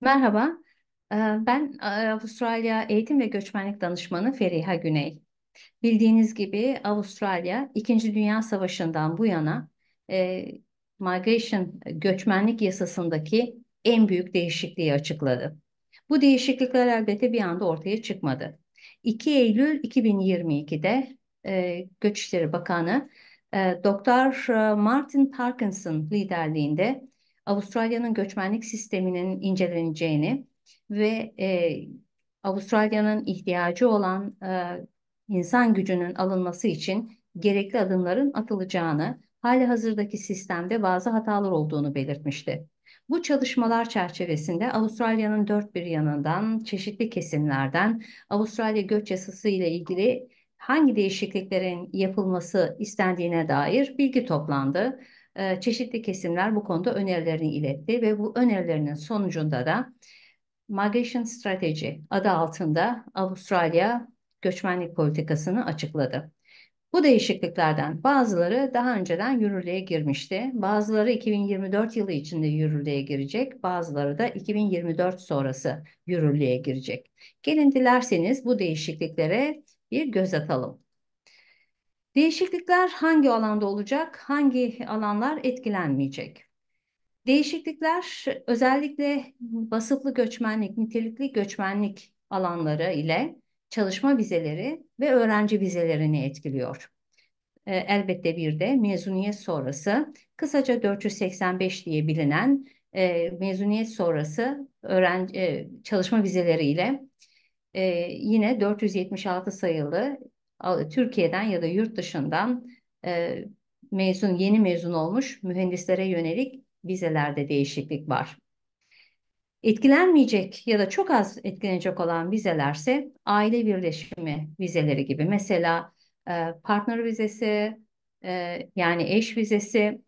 Merhaba, ee, ben e, Avustralya Eğitim ve Göçmenlik Danışmanı Feriha Güney. Bildiğiniz gibi Avustralya İkinci Dünya Savaşı'ndan bu yana e, migration göçmenlik yasasındaki en büyük değişikliği açıkladı. Bu değişiklikler elbette bir anda ortaya çıkmadı. 2 Eylül 2022'de e, Göçişleri Bakanı e, Dr. E, Martin Parkinson liderliğinde Avustralya'nın göçmenlik sisteminin inceleneceğini ve e, Avustralya'nın ihtiyacı olan e, insan gücünün alınması için gerekli adımların atılacağını, hali hazırdaki sistemde bazı hatalar olduğunu belirtmişti. Bu çalışmalar çerçevesinde Avustralya'nın dört bir yanından çeşitli kesimlerden Avustralya göç yasası ile ilgili hangi değişikliklerin yapılması istendiğine dair bilgi toplandı. Ee, çeşitli kesimler bu konuda önerilerini iletti ve bu önerilerinin sonucunda da Migration Strategy adı altında Avustralya göçmenlik politikasını açıkladı. Bu değişikliklerden bazıları daha önceden yürürlüğe girmişti. Bazıları 2024 yılı içinde yürürlüğe girecek, bazıları da 2024 sonrası yürürlüğe girecek. Gelin dilerseniz bu değişikliklere bir göz atalım. Değişiklikler hangi alanda olacak, hangi alanlar etkilenmeyecek? Değişiklikler özellikle vasıflı göçmenlik, nitelikli göçmenlik alanları ile çalışma vizeleri ve öğrenci vizelerini etkiliyor. E, elbette bir de mezuniyet sonrası, kısaca 485 diye bilinen e, mezuniyet sonrası öğrenci e, çalışma ile yine 476 sayılı Türkiye'den ya da yurt dışından e, mezun yeni mezun olmuş mühendislere yönelik vizelerde değişiklik var. Etkilenmeyecek ya da çok az etkilenecek olan vizelerse aile birleşimi vizeleri gibi. Mesela e, partner vizesi, e, yani eş vizesi,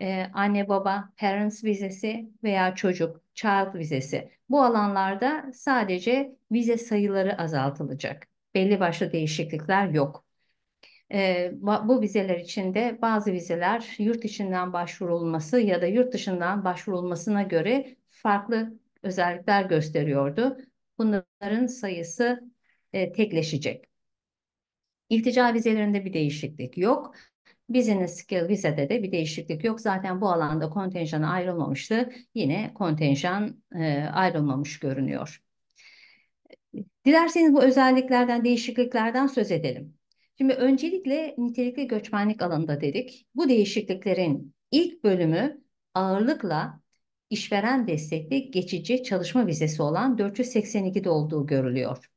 e, anne baba, parents vizesi veya çocuk, child vizesi. Bu alanlarda sadece vize sayıları azaltılacak belli başlı değişiklikler yok. Ee, bu vizeler içinde bazı vizeler yurt içinden başvurulması ya da yurt dışından başvurulmasına göre farklı özellikler gösteriyordu. Bunların sayısı e, tekleşecek. İltica vizelerinde bir değişiklik yok. Business Skill Vize'de de bir değişiklik yok. Zaten bu alanda kontenjan ayrılmamıştı. Yine kontenjan e, ayrılmamış görünüyor. Dilerseniz bu özelliklerden, değişikliklerden söz edelim. Şimdi öncelikle nitelikli göçmenlik alanında dedik. Bu değişikliklerin ilk bölümü ağırlıkla işveren destekli geçici çalışma vizesi olan 482'de olduğu görülüyor.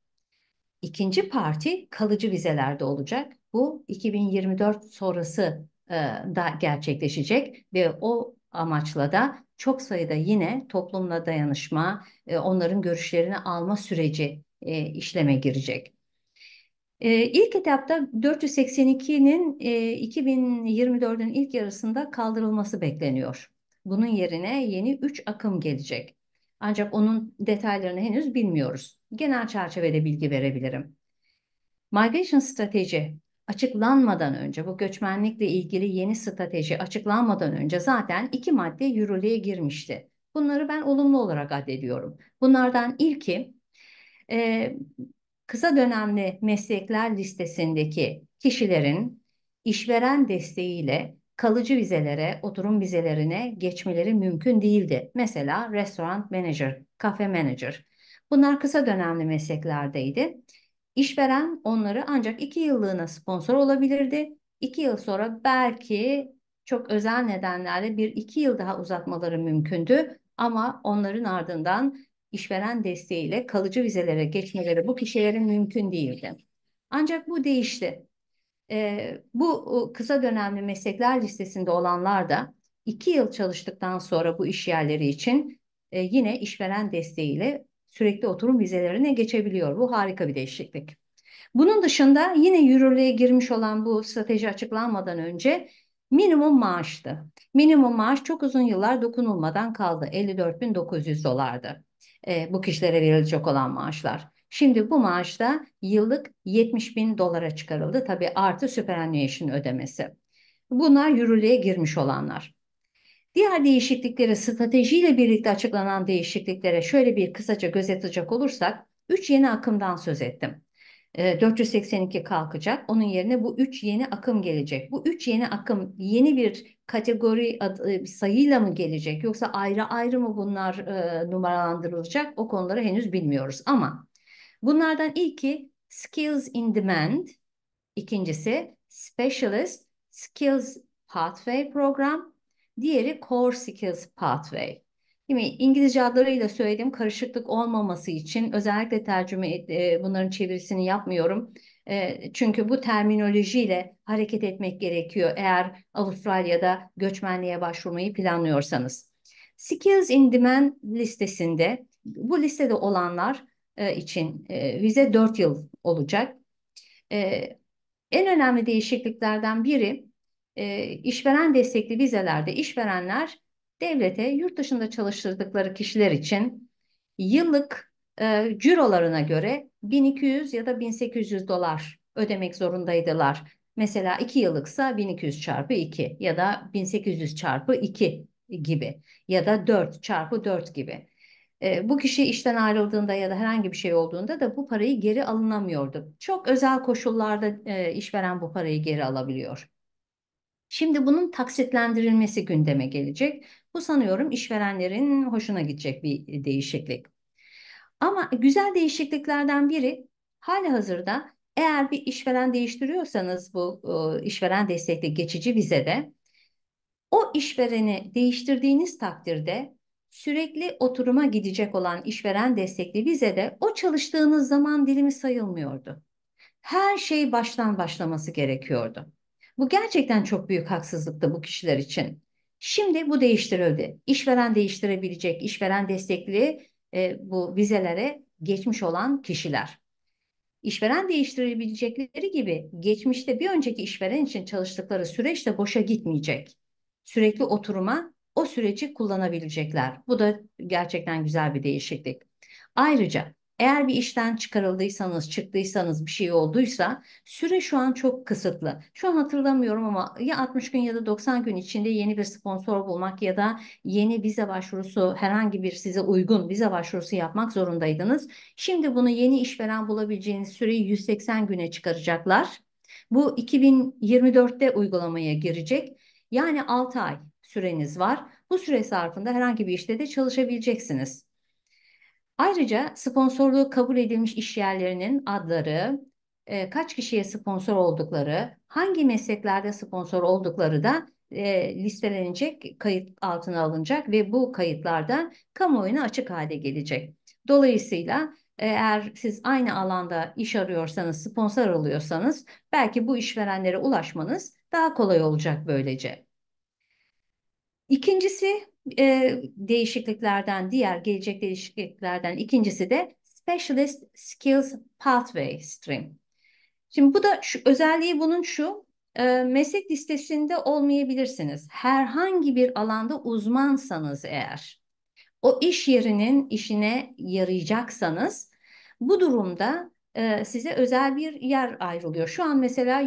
İkinci parti kalıcı vizelerde olacak. Bu 2024 sonrası e, da gerçekleşecek ve o amaçla da çok sayıda yine toplumla dayanışma, e, onların görüşlerini alma süreci e, işleme girecek. E, ilk etapta 482'nin e, 2024'ün ilk yarısında kaldırılması bekleniyor. Bunun yerine yeni 3 akım gelecek. Ancak onun detaylarını henüz bilmiyoruz. Genel çerçevede bilgi verebilirim. Migration strateji açıklanmadan önce bu göçmenlikle ilgili yeni strateji açıklanmadan önce zaten iki madde yürürlüğe girmişti. Bunları ben olumlu olarak addediyorum. Bunlardan ilki e, kısa dönemli meslekler listesindeki kişilerin işveren desteğiyle kalıcı vizelere, oturum vizelerine geçmeleri mümkün değildi. Mesela restaurant manager, kafe manager. Bunlar kısa dönemli mesleklerdeydi. İşveren onları ancak iki yıllığına sponsor olabilirdi. İki yıl sonra belki çok özel nedenlerle bir iki yıl daha uzatmaları mümkündü. Ama onların ardından işveren desteğiyle kalıcı vizelere geçmeleri bu kişilerin mümkün değildi. Ancak bu değişti. E, bu kısa dönemli meslekler listesinde olanlar da iki yıl çalıştıktan sonra bu iş yerleri için e, yine işveren desteğiyle sürekli oturum vizelerine geçebiliyor. Bu harika bir değişiklik. Bunun dışında yine yürürlüğe girmiş olan bu strateji açıklanmadan önce minimum maaştı. Minimum maaş çok uzun yıllar dokunulmadan kaldı. 54.900 dolardı e, bu kişilere verilecek olan maaşlar. Şimdi bu maaş yıllık 70 bin dolara çıkarıldı. Tabii artı süperannüyeşin ödemesi. Bunlar yürürlüğe girmiş olanlar. Diğer değişikliklere stratejiyle birlikte açıklanan değişikliklere şöyle bir kısaca göz atacak olursak 3 yeni akımdan söz ettim. 482 ee, kalkacak. Onun yerine bu üç yeni akım gelecek. Bu üç yeni akım yeni bir kategori adı, e, sayıyla mı gelecek yoksa ayrı ayrı mı bunlar e, numaralandırılacak? O konuları henüz bilmiyoruz ama bunlardan ilki skills in demand, ikincisi specialist skills pathway program, diğeri core skills pathway. Değil mi? İngilizce adlarıyla söylediğim karışıklık olmaması için özellikle tercüme e, bunların çevirisini yapmıyorum. E, çünkü bu terminolojiyle hareket etmek gerekiyor eğer Avustralya'da göçmenliğe başvurmayı planlıyorsanız. Skills in Demand listesinde bu listede olanlar e, için e, vize 4 yıl olacak. E, en önemli değişikliklerden biri e, işveren destekli vizelerde işverenler devlete yurt dışında çalıştırdıkları kişiler için yıllık e, cirolarına göre 1200 ya da 1800 dolar ödemek zorundaydılar. Mesela 2 yıllıksa 1200 çarpı 2 ya da 1800 çarpı 2 gibi ya da 4 çarpı 4 gibi. E, bu kişi işten ayrıldığında ya da herhangi bir şey olduğunda da bu parayı geri alınamıyordu. Çok özel koşullarda e, işveren bu parayı geri alabiliyor. Şimdi bunun taksitlendirilmesi gündeme gelecek. Bu sanıyorum işverenlerin hoşuna gidecek bir e, değişiklik. Ama güzel değişikliklerden biri hali hazırda eğer bir işveren değiştiriyorsanız bu e, işveren destekli geçici vizede o işvereni değiştirdiğiniz takdirde sürekli oturuma gidecek olan işveren destekli vizede o çalıştığınız zaman dilimi sayılmıyordu. Her şey baştan başlaması gerekiyordu. Bu gerçekten çok büyük haksızlıktı bu kişiler için. Şimdi bu değiştirildi. İşveren değiştirebilecek, işveren destekli e, bu vizelere geçmiş olan kişiler. İşveren değiştirebilecekleri gibi geçmişte bir önceki işveren için çalıştıkları süreç de boşa gitmeyecek. Sürekli oturuma o süreci kullanabilecekler. Bu da gerçekten güzel bir değişiklik. Ayrıca eğer bir işten çıkarıldıysanız, çıktıysanız, bir şey olduysa süre şu an çok kısıtlı. Şu an hatırlamıyorum ama ya 60 gün ya da 90 gün içinde yeni bir sponsor bulmak ya da yeni vize başvurusu, herhangi bir size uygun vize başvurusu yapmak zorundaydınız. Şimdi bunu yeni işveren bulabileceğiniz süreyi 180 güne çıkaracaklar. Bu 2024'te uygulamaya girecek. Yani 6 ay süreniz var. Bu süre zarfında herhangi bir işte de çalışabileceksiniz. Ayrıca sponsorluğu kabul edilmiş işyerlerinin adları, e, kaç kişiye sponsor oldukları, hangi mesleklerde sponsor oldukları da e, listelenecek, kayıt altına alınacak ve bu kayıtlarda kamuoyuna açık hale gelecek. Dolayısıyla eğer siz aynı alanda iş arıyorsanız, sponsor oluyorsanız belki bu işverenlere ulaşmanız daha kolay olacak böylece. İkincisi e, değişikliklerden diğer gelecek değişikliklerden ikincisi de Specialist Skills Pathway Stream. Şimdi bu da şu, özelliği bunun şu e, meslek listesinde olmayabilirsiniz. Herhangi bir alanda uzmansanız eğer o iş yerinin işine yarayacaksanız bu durumda size özel bir yer ayrılıyor. Şu an mesela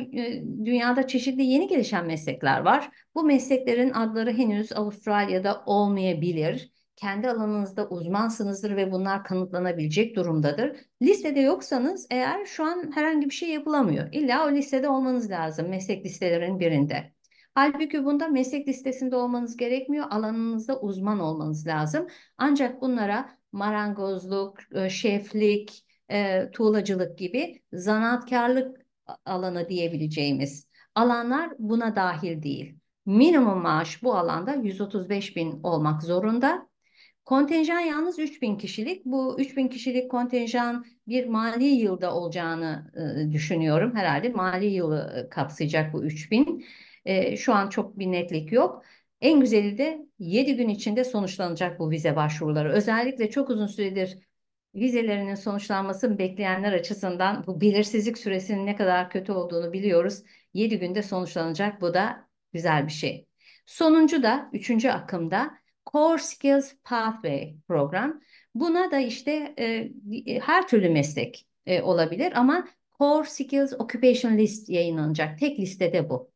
dünyada çeşitli yeni gelişen meslekler var. Bu mesleklerin adları henüz Avustralya'da olmayabilir. Kendi alanınızda uzmansınızdır ve bunlar kanıtlanabilecek durumdadır. Listede yoksanız eğer şu an herhangi bir şey yapılamıyor. İlla o listede olmanız lazım meslek listelerin birinde. Halbuki bunda meslek listesinde olmanız gerekmiyor. Alanınızda uzman olmanız lazım. Ancak bunlara marangozluk, şeflik, e, tuğlacılık gibi zanaatkarlık alanı diyebileceğimiz alanlar buna dahil değil. Minimum maaş bu alanda 135 bin olmak zorunda. Kontenjan yalnız 3 bin kişilik. Bu 3 bin kişilik kontenjan bir mali yılda olacağını e, düşünüyorum. Herhalde mali yılı e, kapsayacak bu 3000. E, şu an çok bir netlik yok. En güzeli de 7 gün içinde sonuçlanacak bu vize başvuruları. Özellikle çok uzun süredir vizelerinin sonuçlanmasını bekleyenler açısından bu belirsizlik süresinin ne kadar kötü olduğunu biliyoruz. 7 günde sonuçlanacak. Bu da güzel bir şey. Sonuncu da 3. akımda Core Skills Pathway program. Buna da işte e, e, her türlü meslek e, olabilir ama Core Skills Occupation List yayınlanacak. Tek listede bu.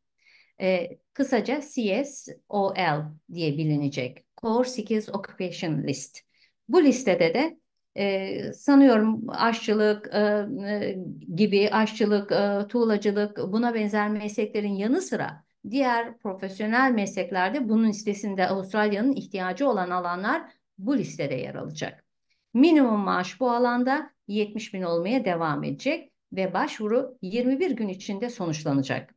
E, kısaca CSOL diye bilinecek. Core Skills Occupation List. Bu listede de e, sanıyorum aşçılık e, gibi aşçılık, e, tuğlacılık buna benzer mesleklerin yanı sıra diğer profesyonel mesleklerde bunun listesinde Avustralya'nın ihtiyacı olan alanlar bu listede yer alacak. Minimum maaş bu alanda 70 bin olmaya devam edecek ve başvuru 21 gün içinde sonuçlanacak.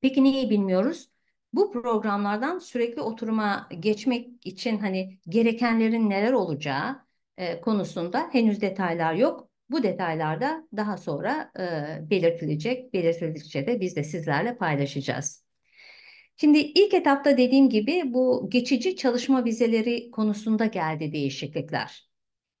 Peki neyi bilmiyoruz? Bu programlardan sürekli oturuma geçmek için hani gerekenlerin neler olacağı, e, konusunda henüz detaylar yok. Bu detaylar da daha sonra e, belirtilecek. Belirtildikçe de biz de sizlerle paylaşacağız. Şimdi ilk etapta dediğim gibi bu geçici çalışma vizeleri konusunda geldi değişiklikler.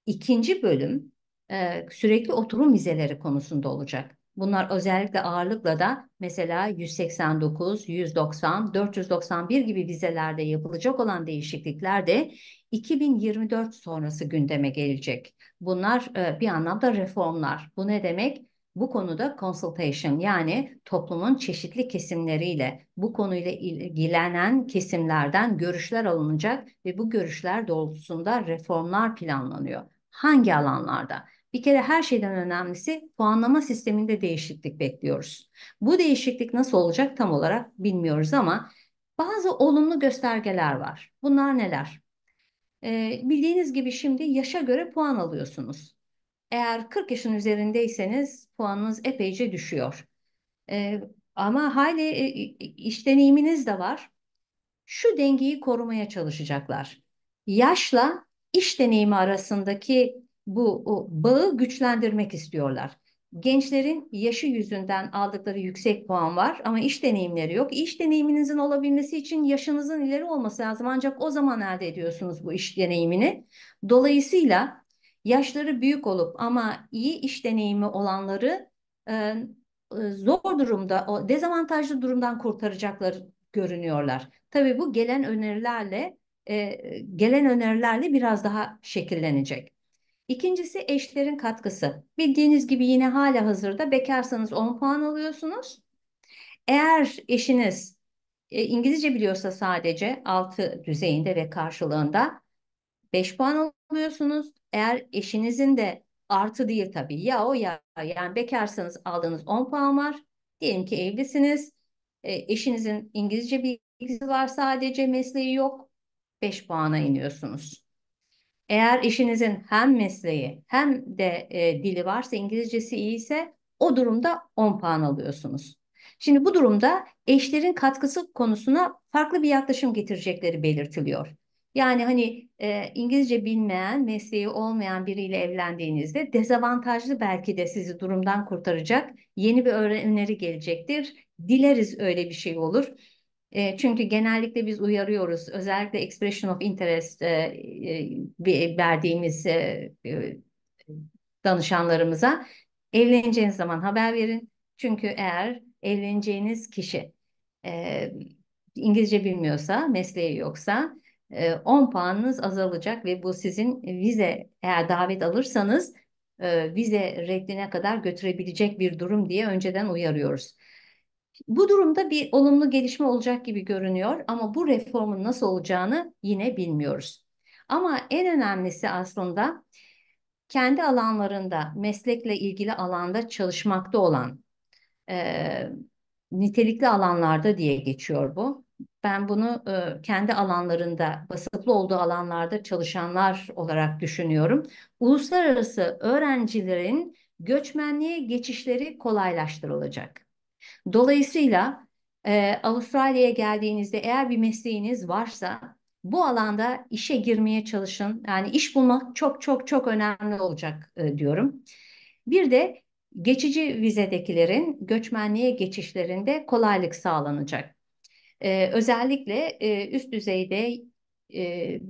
İkinci bölüm e, sürekli oturum vizeleri konusunda olacak. Bunlar özellikle ağırlıkla da mesela 189, 190, 491 gibi vizelerde yapılacak olan değişiklikler de 2024 sonrası gündeme gelecek. Bunlar e, bir anlamda reformlar. Bu ne demek? Bu konuda consultation yani toplumun çeşitli kesimleriyle bu konuyla ilgilenen kesimlerden görüşler alınacak ve bu görüşler doğrultusunda reformlar planlanıyor. Hangi alanlarda? Bir kere her şeyden önemlisi puanlama sisteminde değişiklik bekliyoruz. Bu değişiklik nasıl olacak tam olarak bilmiyoruz ama bazı olumlu göstergeler var. Bunlar neler? Ee, bildiğiniz gibi şimdi yaşa göre puan alıyorsunuz. Eğer 40 yaşın üzerindeyseniz puanınız epeyce düşüyor. Ee, ama hali e, iş deneyiminiz de var. Şu dengeyi korumaya çalışacaklar. Yaşla iş deneyimi arasındaki bu o bağı güçlendirmek istiyorlar. Gençlerin yaşı yüzünden aldıkları yüksek puan var ama iş deneyimleri yok. İş deneyiminizin olabilmesi için yaşınızın ileri olması lazım ancak o zaman elde ediyorsunuz bu iş deneyimini. Dolayısıyla yaşları büyük olup ama iyi iş deneyimi olanları e, e zor durumda, o dezavantajlı durumdan kurtaracaklar görünüyorlar. Tabii bu gelen önerilerle e, gelen önerilerle biraz daha şekillenecek. İkincisi eşlerin katkısı. Bildiğiniz gibi yine hala hazırda bekarsanız 10 puan alıyorsunuz. Eğer eşiniz e, İngilizce biliyorsa sadece 6 düzeyinde ve karşılığında 5 puan alıyorsunuz. Eğer eşinizin de artı değil tabii ya o ya yani bekarsanız aldığınız 10 puan var. Diyelim ki evlisiniz. E, eşinizin İngilizce bilgisi var sadece mesleği yok. 5 puana iniyorsunuz. Eğer işinizin hem mesleği hem de e, dili varsa İngilizcesi iyiyse o durumda 10 puan alıyorsunuz. Şimdi bu durumda eşlerin katkısı konusuna farklı bir yaklaşım getirecekleri belirtiliyor. Yani hani e, İngilizce bilmeyen, mesleği olmayan biriyle evlendiğinizde dezavantajlı belki de sizi durumdan kurtaracak yeni bir öneri gelecektir. Dileriz öyle bir şey olur. E, çünkü genellikle biz uyarıyoruz. Özellikle expression of interest e, e, verdiğimiz danışanlarımıza evleneceğiniz zaman haber verin. Çünkü eğer evleneceğiniz kişi İngilizce bilmiyorsa, mesleği yoksa 10 puanınız azalacak ve bu sizin vize eğer davet alırsanız vize reddine kadar götürebilecek bir durum diye önceden uyarıyoruz. Bu durumda bir olumlu gelişme olacak gibi görünüyor ama bu reformun nasıl olacağını yine bilmiyoruz. Ama en önemlisi aslında kendi alanlarında, meslekle ilgili alanda çalışmakta olan e, nitelikli alanlarda diye geçiyor bu. Ben bunu e, kendi alanlarında, basıplı olduğu alanlarda çalışanlar olarak düşünüyorum. Uluslararası öğrencilerin göçmenliğe geçişleri kolaylaştırılacak. Dolayısıyla e, Avustralya'ya geldiğinizde eğer bir mesleğiniz varsa bu alanda işe girmeye çalışın. Yani iş bulmak çok çok çok önemli olacak e, diyorum. Bir de geçici vizedekilerin göçmenliğe geçişlerinde kolaylık sağlanacak. E, özellikle e, üst düzeyde e,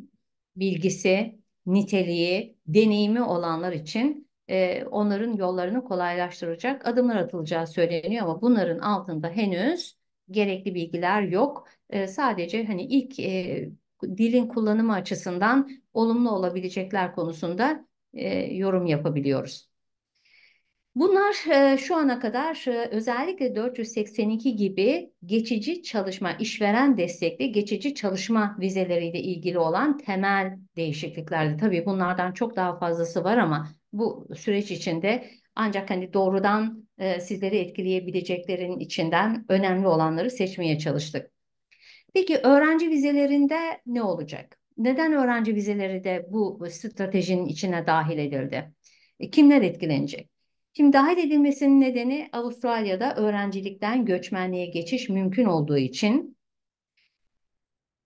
bilgisi, niteliği, deneyimi olanlar için e, onların yollarını kolaylaştıracak adımlar atılacağı söyleniyor ama bunların altında henüz gerekli bilgiler yok. E, sadece hani ilk e, dilin kullanımı açısından olumlu olabilecekler konusunda e, yorum yapabiliyoruz. Bunlar e, şu ana kadar e, özellikle 482 gibi geçici çalışma, işveren destekli geçici çalışma vizeleriyle ilgili olan temel değişikliklerdi. Tabii bunlardan çok daha fazlası var ama bu süreç içinde ancak hani doğrudan e, sizleri etkileyebileceklerin içinden önemli olanları seçmeye çalıştık. Peki öğrenci vizelerinde ne olacak? Neden öğrenci vizeleri de bu stratejinin içine dahil edildi? Kimler etkilenecek? Şimdi dahil edilmesinin nedeni Avustralya'da öğrencilikten göçmenliğe geçiş mümkün olduğu için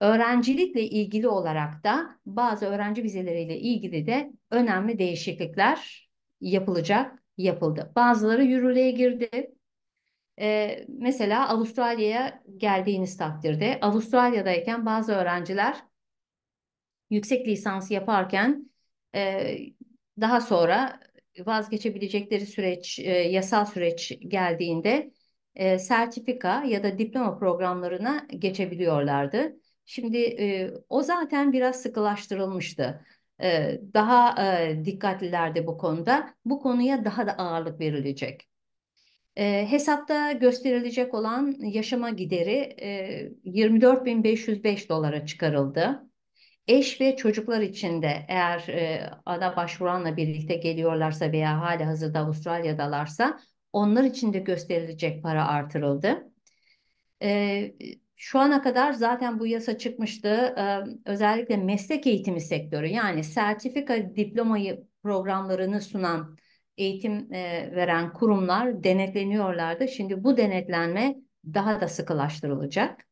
öğrencilikle ilgili olarak da bazı öğrenci vizeleriyle ilgili de önemli değişiklikler yapılacak, yapıldı. Bazıları yürürlüğe girdi. Ee, mesela Avustralya'ya geldiğiniz takdirde Avustralya'dayken bazı öğrenciler yüksek lisans yaparken e, daha sonra vazgeçebilecekleri süreç, e, yasal süreç geldiğinde e, sertifika ya da diploma programlarına geçebiliyorlardı. Şimdi e, o zaten biraz sıkılaştırılmıştı. E, daha e, dikkatlilerdi bu konuda. Bu konuya daha da ağırlık verilecek. E, hesapta gösterilecek olan yaşama gideri e, 24.505 dolara çıkarıldı. Eş ve çocuklar için de eğer e, ada başvuranla birlikte geliyorlarsa veya hali hazırda Avustralya'dalarsa onlar için de gösterilecek para artırıldı. E, şu ana kadar zaten bu yasa çıkmıştı. E, özellikle meslek eğitimi sektörü yani sertifika diplomayı programlarını sunan eğitim e, veren kurumlar denetleniyorlardı. Şimdi bu denetlenme daha da sıkılaştırılacak.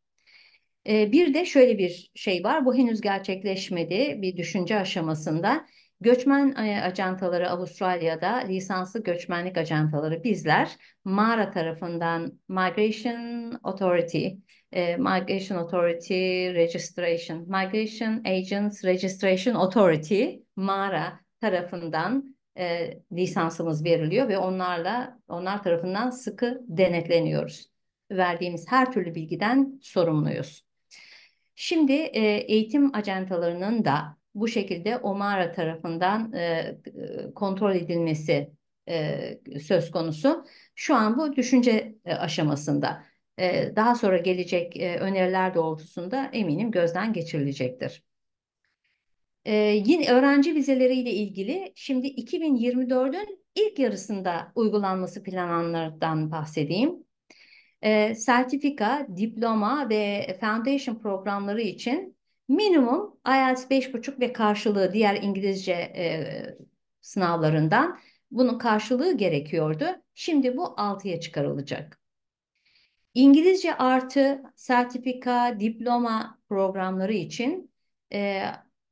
Ee, bir de şöyle bir şey var, bu henüz gerçekleşmedi bir düşünce aşamasında. Göçmen e, ajantaları Avustralya'da, lisanslı göçmenlik ajantaları bizler MARA tarafından Migration Authority, e, Migration Authority Registration, Migration Agents Registration Authority MARA tarafından e, lisansımız veriliyor ve onlarla onlar tarafından sıkı denetleniyoruz. Verdiğimiz her türlü bilgiden sorumluyuz. Şimdi e, eğitim ajantalarının da bu şekilde OMARA tarafından e, e, kontrol edilmesi e, söz konusu. Şu an bu düşünce e, aşamasında. E, daha sonra gelecek e, öneriler doğrultusunda eminim gözden geçirilecektir. E, yine öğrenci vizeleriyle ilgili şimdi 2024'ün ilk yarısında uygulanması planlananlardan bahsedeyim e, sertifika, diploma ve foundation programları için minimum IELTS 5.5 ve karşılığı diğer İngilizce e, sınavlarından bunun karşılığı gerekiyordu. Şimdi bu 6'ya çıkarılacak. İngilizce artı sertifika, diploma programları için e,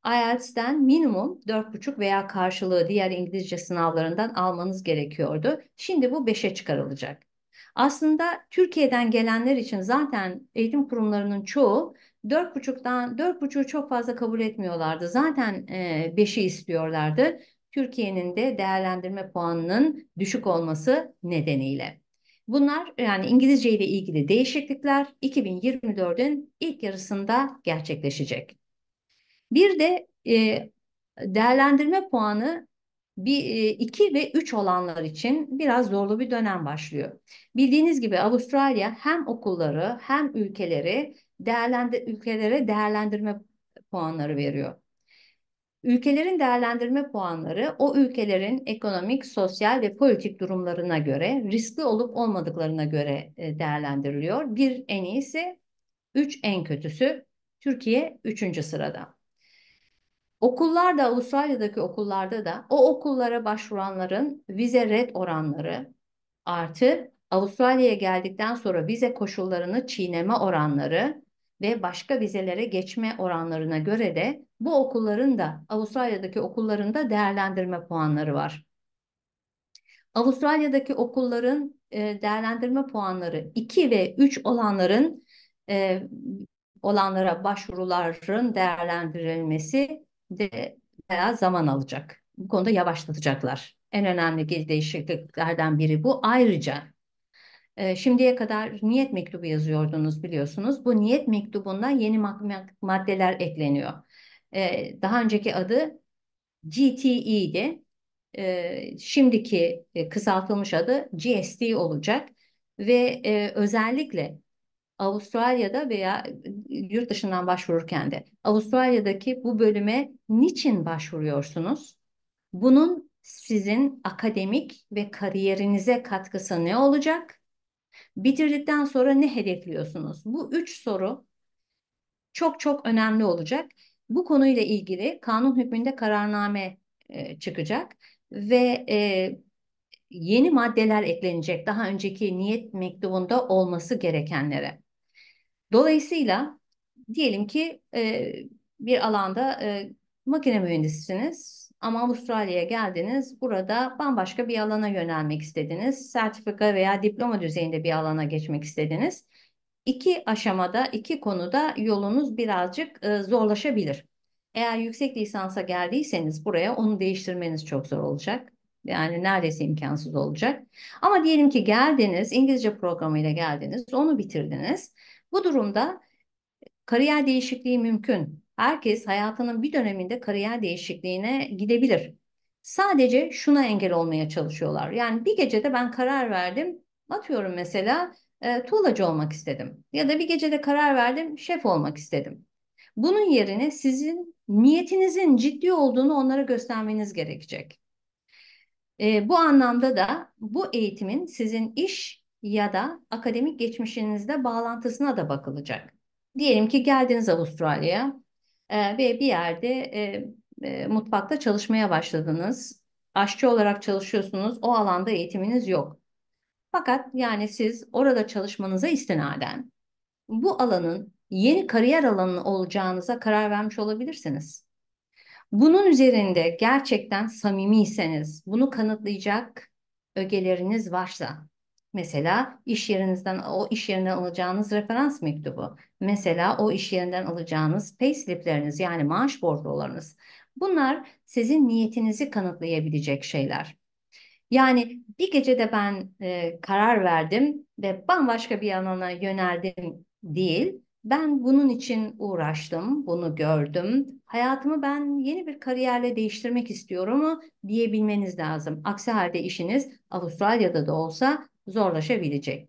IELTS'ten minimum 4,5 veya karşılığı diğer İngilizce sınavlarından almanız gerekiyordu. Şimdi bu 5'e çıkarılacak. Aslında Türkiye'den gelenler için zaten eğitim kurumlarının çoğu dört buçuktan dört buçuğu çok fazla kabul etmiyorlardı. Zaten e, beşi istiyorlardı. Türkiye'nin de değerlendirme puanının düşük olması nedeniyle. Bunlar yani İngilizce ile ilgili değişiklikler 2024'ün ilk yarısında gerçekleşecek. Bir de e, değerlendirme puanı bir, e, iki ve üç olanlar için biraz zorlu bir dönem başlıyor. Bildiğiniz gibi Avustralya hem okulları hem ülkeleri değerlendir ülkelere değerlendirme puanları veriyor. Ülkelerin değerlendirme puanları o ülkelerin ekonomik, sosyal ve politik durumlarına göre, riskli olup olmadıklarına göre e, değerlendiriliyor. Bir en iyisi, üç en kötüsü, Türkiye üçüncü sırada. Okullar da Avustralya'daki okullarda da o okullara başvuranların vize red oranları artı Avustralya'ya geldikten sonra vize koşullarını çiğneme oranları ve başka vizelere geçme oranlarına göre de bu okulların da Avustralya'daki okulların da değerlendirme puanları var. Avustralya'daki okulların e, değerlendirme puanları 2 ve 3 olanların e, olanlara başvuruların değerlendirilmesi de bayağı zaman alacak. Bu konuda yavaşlatacaklar. En önemli değişikliklerden biri bu. Ayrıca e, şimdiye kadar niyet mektubu yazıyordunuz biliyorsunuz. Bu niyet mektubunda yeni maddeler ekleniyor. E, daha önceki adı GTE'di. E, şimdiki e, kısaltılmış adı GST olacak ve özellikle Avustralya'da veya e, yurt dışından başvururken de Avustralya'daki bu bölüme niçin başvuruyorsunuz? Bunun sizin akademik ve kariyerinize katkısı ne olacak? Bitirdikten sonra ne hedefliyorsunuz? Bu üç soru çok çok önemli olacak. Bu konuyla ilgili kanun hükmünde kararname e, çıkacak ve e, yeni maddeler eklenecek daha önceki niyet mektubunda olması gerekenlere. Dolayısıyla diyelim ki e, bir alanda e, makine mühendisisiniz ama Avustralya'ya geldiniz. Burada bambaşka bir alana yönelmek istediniz. Sertifika veya diploma düzeyinde bir alana geçmek istediniz. İki aşamada, iki konuda yolunuz birazcık e, zorlaşabilir. Eğer yüksek lisansa geldiyseniz buraya onu değiştirmeniz çok zor olacak. Yani neredeyse imkansız olacak. Ama diyelim ki geldiniz, İngilizce programıyla geldiniz, onu bitirdiniz. Bu durumda kariyer değişikliği mümkün. Herkes hayatının bir döneminde kariyer değişikliğine gidebilir. Sadece şuna engel olmaya çalışıyorlar. Yani bir gecede ben karar verdim. Atıyorum mesela e, tuğlacı olmak istedim. Ya da bir gecede karar verdim şef olmak istedim. Bunun yerine sizin niyetinizin ciddi olduğunu onlara göstermeniz gerekecek. E, bu anlamda da bu eğitimin sizin iş ya da akademik geçmişinizle bağlantısına da bakılacak. Diyelim ki geldiniz Avustralya'ya e, ve bir yerde e, e, mutfakta çalışmaya başladınız. Aşçı olarak çalışıyorsunuz, o alanda eğitiminiz yok. Fakat yani siz orada çalışmanıza istinaden bu alanın yeni kariyer alanı olacağınıza karar vermiş olabilirsiniz. Bunun üzerinde gerçekten samimiyseniz, bunu kanıtlayacak ögeleriniz varsa Mesela iş yerinizden o iş yerinden alacağınız referans mektubu, mesela o iş yerinden alacağınız payslipleriniz yani maaş bordrolarınız. Bunlar sizin niyetinizi kanıtlayabilecek şeyler. Yani bir gecede ben e, karar verdim ve bambaşka bir alana yöneldim değil. Ben bunun için uğraştım, bunu gördüm. Hayatımı ben yeni bir kariyerle değiştirmek istiyorum diyebilmeniz lazım. Aksi halde işiniz Avustralya'da da olsa zorlaşabilecek.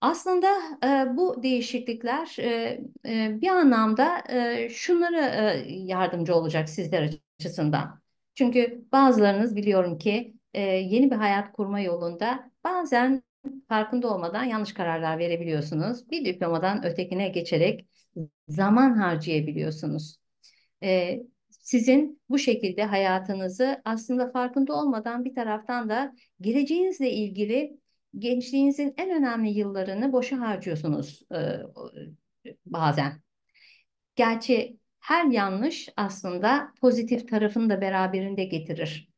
Aslında e, bu değişiklikler e, e, bir anlamda e, şunlara e, yardımcı olacak sizler açısından. Çünkü bazılarınız biliyorum ki e, yeni bir hayat kurma yolunda bazen farkında olmadan yanlış kararlar verebiliyorsunuz. Bir diplomadan ötekine geçerek zaman harcayabiliyorsunuz. E, sizin bu şekilde hayatınızı aslında farkında olmadan bir taraftan da geleceğinizle ilgili gençliğinizin en önemli yıllarını boşa harcıyorsunuz e, e, bazen. Gerçi her yanlış aslında pozitif tarafını da beraberinde getirir.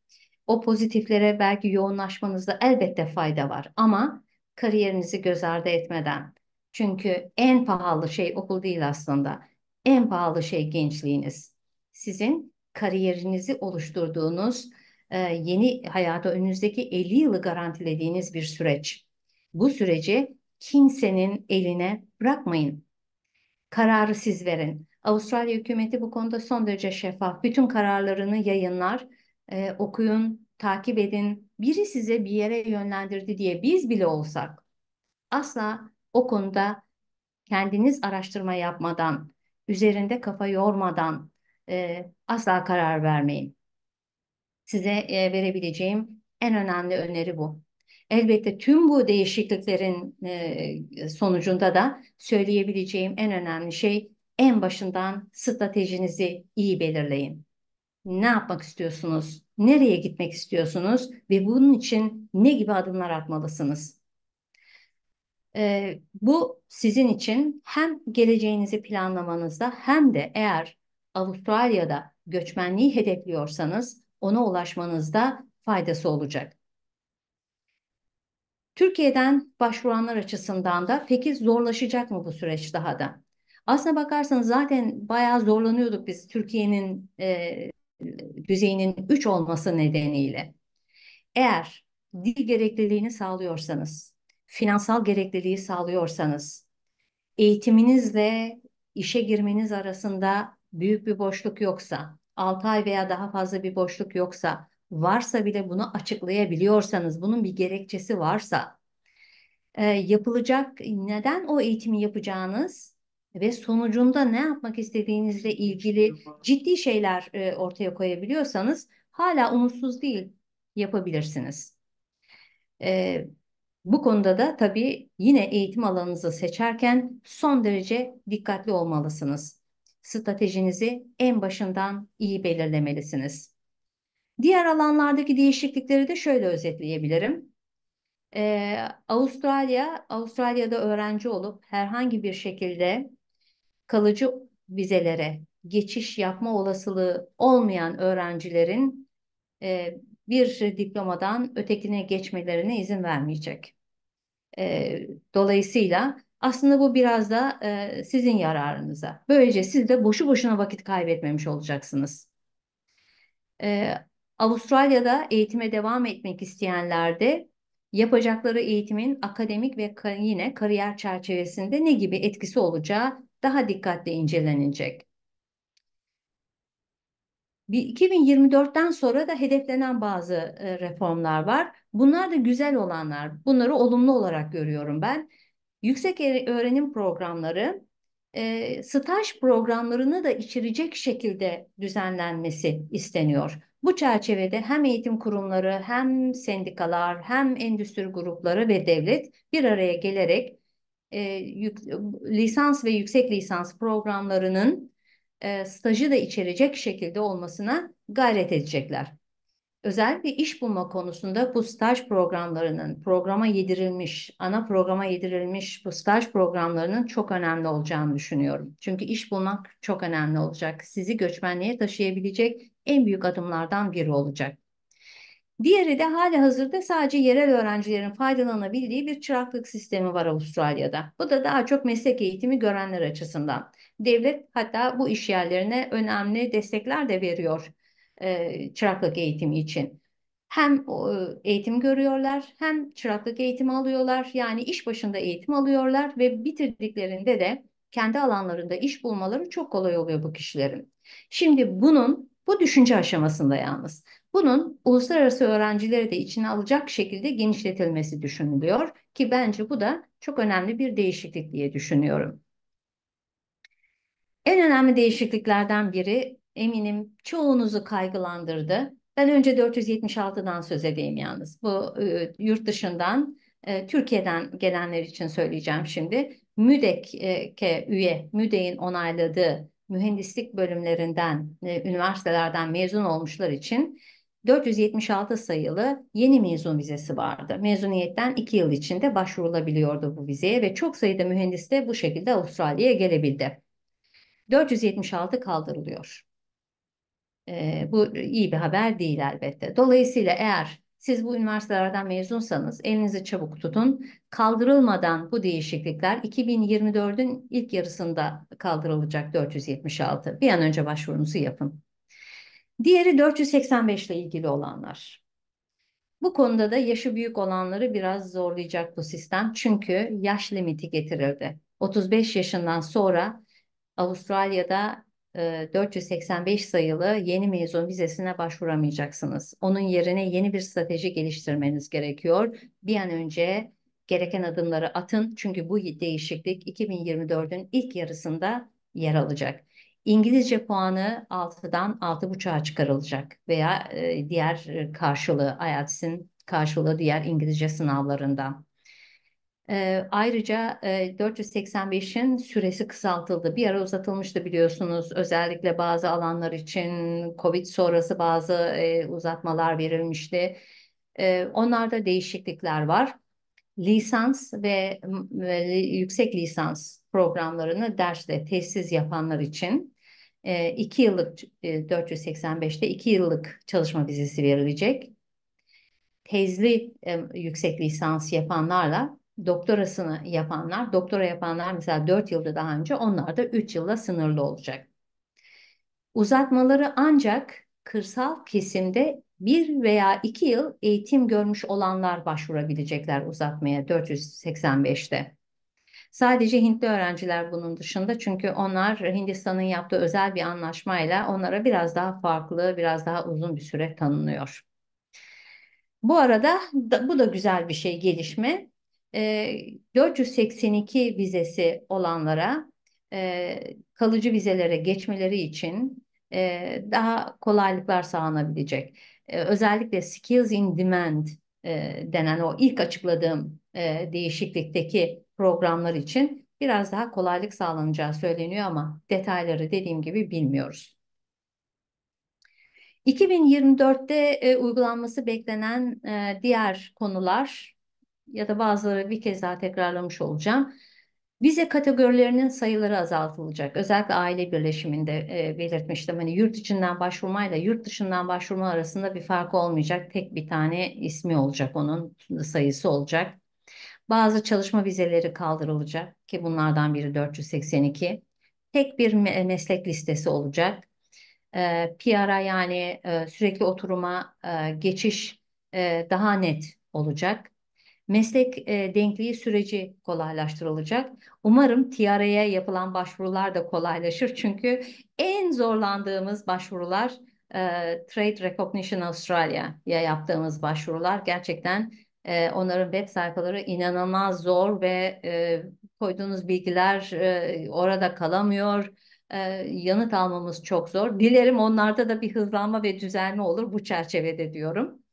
O pozitiflere belki yoğunlaşmanızda elbette fayda var ama kariyerinizi göz ardı etmeden. Çünkü en pahalı şey okul değil aslında. En pahalı şey gençliğiniz sizin kariyerinizi oluşturduğunuz, e, yeni hayata önünüzdeki 50 yılı garantilediğiniz bir süreç. Bu süreci kimsenin eline bırakmayın. Kararı siz verin. Avustralya hükümeti bu konuda son derece şeffaf. Bütün kararlarını yayınlar, e, okuyun, takip edin. Biri size bir yere yönlendirdi diye biz bile olsak asla o konuda kendiniz araştırma yapmadan, üzerinde kafa yormadan, e, asla karar vermeyin. Size e, verebileceğim en önemli öneri bu. Elbette tüm bu değişikliklerin e, sonucunda da söyleyebileceğim en önemli şey en başından stratejinizi iyi belirleyin. Ne yapmak istiyorsunuz? Nereye gitmek istiyorsunuz? Ve bunun için ne gibi adımlar atmalısınız? E, bu sizin için hem geleceğinizi planlamanızda hem de eğer Avustralya'da göçmenliği hedefliyorsanız ona ulaşmanızda faydası olacak. Türkiye'den başvuranlar açısından da peki zorlaşacak mı bu süreç daha da? Aslına bakarsanız zaten bayağı zorlanıyorduk biz Türkiye'nin e, düzeyinin 3 olması nedeniyle. Eğer dil gerekliliğini sağlıyorsanız, finansal gerekliliği sağlıyorsanız, eğitiminizle işe girmeniz arasında büyük bir boşluk yoksa, 6 ay veya daha fazla bir boşluk yoksa, varsa bile bunu açıklayabiliyorsanız, bunun bir gerekçesi varsa, e, yapılacak, neden o eğitimi yapacağınız ve sonucunda ne yapmak istediğinizle ilgili ciddi şeyler e, ortaya koyabiliyorsanız, hala umutsuz değil yapabilirsiniz. E, bu konuda da tabii yine eğitim alanınızı seçerken son derece dikkatli olmalısınız stratejinizi en başından iyi belirlemelisiniz. Diğer alanlardaki değişiklikleri de şöyle özetleyebilirim. Ee, Avustralya, Avustralya'da öğrenci olup herhangi bir şekilde kalıcı vizelere geçiş yapma olasılığı olmayan öğrencilerin e, bir diplomadan ötekine geçmelerine izin vermeyecek. E, dolayısıyla aslında bu biraz da e, sizin yararınıza. Böylece siz de boşu boşuna vakit kaybetmemiş olacaksınız. E, Avustralya'da eğitime devam etmek isteyenlerde yapacakları eğitimin akademik ve yine kariyer çerçevesinde ne gibi etkisi olacağı daha dikkatle incelenecek. 2024'ten sonra da hedeflenen bazı reformlar var. Bunlar da güzel olanlar. Bunları olumlu olarak görüyorum ben yüksek e, öğrenim programları e, staj programlarını da içirecek şekilde düzenlenmesi isteniyor. Bu çerçevede hem eğitim kurumları hem sendikalar hem endüstri grupları ve devlet bir araya gelerek e, yük, lisans ve yüksek lisans programlarının e, stajı da içerecek şekilde olmasına gayret edecekler. Özellikle iş bulma konusunda bu staj programlarının programa yedirilmiş, ana programa yedirilmiş bu staj programlarının çok önemli olacağını düşünüyorum. Çünkü iş bulmak çok önemli olacak. Sizi göçmenliğe taşıyabilecek en büyük adımlardan biri olacak. Diğeri de hali hazırda sadece yerel öğrencilerin faydalanabildiği bir çıraklık sistemi var Avustralya'da. Bu da daha çok meslek eğitimi görenler açısından. Devlet hatta bu iş yerlerine önemli destekler de veriyor e, çıraklık eğitimi için. Hem e, eğitim görüyorlar hem çıraklık eğitimi alıyorlar. Yani iş başında eğitim alıyorlar ve bitirdiklerinde de kendi alanlarında iş bulmaları çok kolay oluyor bu kişilerin. Şimdi bunun bu düşünce aşamasında yalnız. Bunun uluslararası öğrencileri de içine alacak şekilde genişletilmesi düşünülüyor ki bence bu da çok önemli bir değişiklik diye düşünüyorum. En önemli değişikliklerden biri eminim çoğunuzu kaygılandırdı. Ben önce 476'dan söz edeyim yalnız. Bu e, yurt dışından, e, Türkiye'den gelenler için söyleyeceğim şimdi. MÜDEK'e üye, MÜDEK'in onayladığı mühendislik bölümlerinden, e, üniversitelerden mezun olmuşlar için 476 sayılı yeni mezun vizesi vardı. Mezuniyetten 2 yıl içinde başvurulabiliyordu bu vizeye ve çok sayıda mühendis de bu şekilde Avustralya'ya gelebildi. 476 kaldırılıyor. E, bu iyi bir haber değil elbette. Dolayısıyla eğer siz bu üniversitelerden mezunsanız elinizi çabuk tutun. Kaldırılmadan bu değişiklikler 2024'ün ilk yarısında kaldırılacak 476. Bir an önce başvurunuzu yapın. Diğeri 485 ile ilgili olanlar. Bu konuda da yaşı büyük olanları biraz zorlayacak bu sistem. Çünkü yaş limiti getirildi. 35 yaşından sonra Avustralya'da 485 sayılı yeni mezun vizesine başvuramayacaksınız. Onun yerine yeni bir strateji geliştirmeniz gerekiyor. Bir an önce gereken adımları atın çünkü bu değişiklik 2024'ün ilk yarısında yer alacak. İngilizce puanı 6'dan 6.5'a çıkarılacak veya diğer karşılığı IELTS'in karşılığı diğer İngilizce sınavlarından. E, ayrıca e, 485'in süresi kısaltıldı. Bir ara uzatılmıştı biliyorsunuz. Özellikle bazı alanlar için COVID sonrası bazı e, uzatmalar verilmişti. E, onlarda değişiklikler var. Lisans ve, ve yüksek lisans programlarını derste tesis yapanlar için 2 e, yıllık e, 485'te 2 yıllık çalışma vizesi verilecek. Tezli e, yüksek lisans yapanlarla doktorasını yapanlar, doktora yapanlar mesela 4 yılda daha önce onlar da 3 yılda sınırlı olacak. Uzatmaları ancak kırsal kesimde 1 veya 2 yıl eğitim görmüş olanlar başvurabilecekler uzatmaya 485'te. Sadece Hintli öğrenciler bunun dışında çünkü onlar Hindistan'ın yaptığı özel bir anlaşmayla onlara biraz daha farklı, biraz daha uzun bir süre tanınıyor. Bu arada bu da güzel bir şey gelişme. 482 vizesi olanlara kalıcı vizelere geçmeleri için daha kolaylıklar sağlanabilecek. özellikle Skills in Demand denen o ilk açıkladığım değişiklikteki programlar için biraz daha kolaylık sağlanacağı söyleniyor ama detayları dediğim gibi bilmiyoruz. 2024'te uygulanması beklenen diğer konular ya da bazıları bir kez daha tekrarlamış olacağım. Vize kategorilerinin sayıları azaltılacak. Özellikle aile birleşiminde e, belirtmiştim. Hani yurt içinden başvurmayla yurt dışından başvurma arasında bir fark olmayacak. Tek bir tane ismi olacak onun sayısı olacak. Bazı çalışma vizeleri kaldırılacak ki bunlardan biri 482. Tek bir meslek listesi olacak. E, PR'a yani e, sürekli oturuma e, geçiş e, daha net olacak meslek e, denkliği süreci kolaylaştırılacak. Umarım TRA'ya yapılan başvurular da kolaylaşır çünkü en zorlandığımız başvurular e, Trade Recognition Australia'ya yaptığımız başvurular gerçekten e, onların web sayfaları inanılmaz zor ve e, koyduğunuz bilgiler e, orada kalamıyor. E, yanıt almamız çok zor. Dilerim onlarda da bir hızlanma ve düzelme olur bu çerçevede diyorum.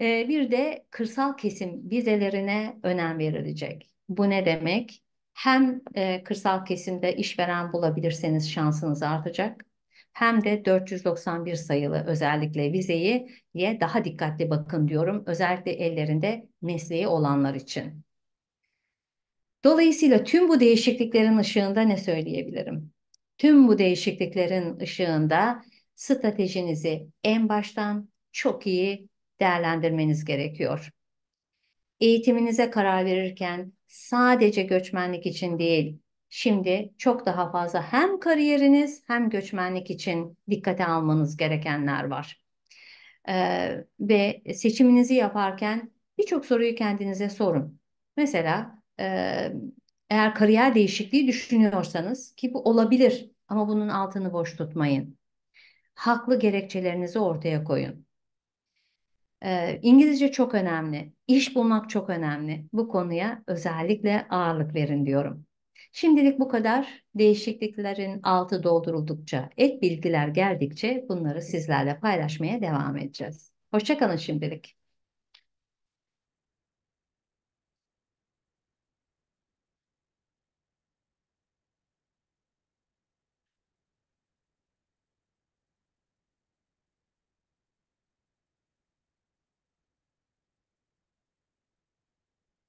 Ee, bir de kırsal kesim vizelerine önem verilecek. Bu ne demek? Hem e, kırsal kesimde işveren bulabilirseniz şansınız artacak hem de 491 sayılı özellikle vizeyi ye daha dikkatli bakın diyorum. Özellikle ellerinde mesleği olanlar için. Dolayısıyla tüm bu değişikliklerin ışığında ne söyleyebilirim? Tüm bu değişikliklerin ışığında stratejinizi en baştan çok iyi değerlendirmeniz gerekiyor. Eğitiminize karar verirken sadece göçmenlik için değil, şimdi çok daha fazla hem kariyeriniz hem göçmenlik için dikkate almanız gerekenler var. Ee, ve seçiminizi yaparken birçok soruyu kendinize sorun. Mesela e, eğer kariyer değişikliği düşünüyorsanız ki bu olabilir ama bunun altını boş tutmayın. Haklı gerekçelerinizi ortaya koyun İngilizce çok önemli. iş bulmak çok önemli. Bu konuya özellikle ağırlık verin diyorum. Şimdilik bu kadar. Değişikliklerin altı dolduruldukça, ek bilgiler geldikçe bunları sizlerle paylaşmaya devam edeceğiz. Hoşçakalın şimdilik.